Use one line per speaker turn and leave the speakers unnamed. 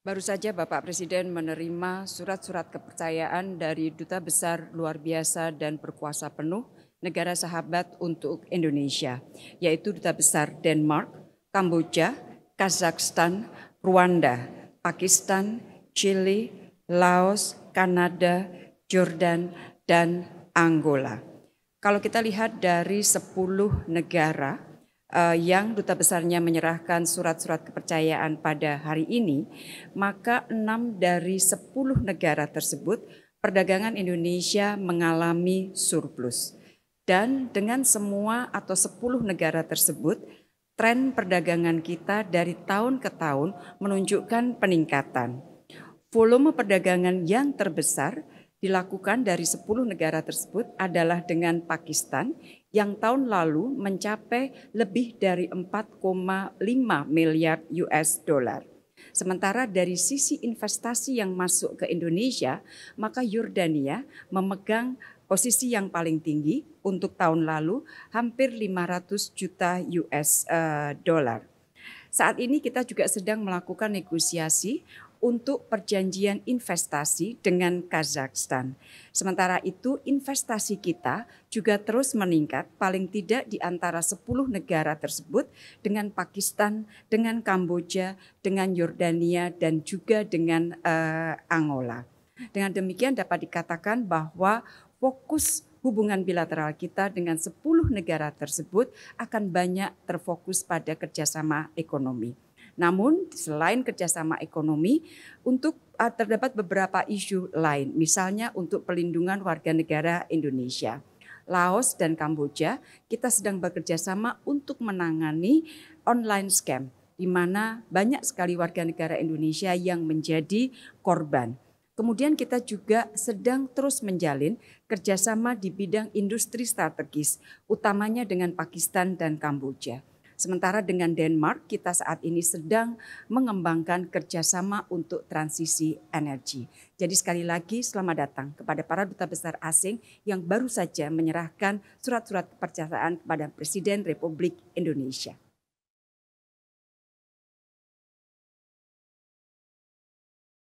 Baru saja Bapak Presiden menerima surat-surat kepercayaan dari Duta Besar Luar Biasa dan Berkuasa Penuh negara sahabat untuk Indonesia, yaitu Duta Besar Denmark, Kamboja, Kazakhstan, Rwanda, Pakistan, Chile, Laos, Kanada, Jordan, dan Angola. Kalau kita lihat dari 10 negara uh, yang duta besarnya menyerahkan surat-surat kepercayaan pada hari ini, maka enam dari sepuluh negara tersebut perdagangan Indonesia mengalami surplus. Dan dengan semua atau sepuluh negara tersebut, tren perdagangan kita dari tahun ke tahun menunjukkan peningkatan. Volume perdagangan yang terbesar dilakukan dari 10 negara tersebut adalah dengan Pakistan yang tahun lalu mencapai lebih dari 4,5 miliar US dollar. Sementara dari sisi investasi yang masuk ke Indonesia, maka Yordania memegang posisi yang paling tinggi untuk tahun lalu hampir 500 juta US eh, dollar. Saat ini kita juga sedang melakukan negosiasi untuk perjanjian investasi dengan Kazakhstan. Sementara itu, investasi kita juga terus meningkat paling tidak di antara 10 negara tersebut dengan Pakistan, dengan Kamboja, dengan Yordania dan juga dengan uh, Angola. Dengan demikian dapat dikatakan bahwa fokus hubungan bilateral kita dengan 10 negara tersebut akan banyak terfokus pada kerjasama ekonomi. Namun selain kerjasama ekonomi, untuk eh, terdapat beberapa isu lain, misalnya untuk pelindungan warga negara Indonesia. Laos dan Kamboja, kita sedang bekerja sama untuk menangani online scam, di mana banyak sekali warga negara Indonesia yang menjadi korban. Kemudian kita juga sedang terus menjalin kerjasama di bidang industri strategis, utamanya dengan Pakistan dan Kamboja. Sementara dengan Denmark, kita saat ini sedang mengembangkan kerjasama untuk transisi energi. Jadi sekali lagi selamat datang kepada para duta besar asing yang baru saja menyerahkan surat-surat kepercayaan kepada Presiden Republik Indonesia.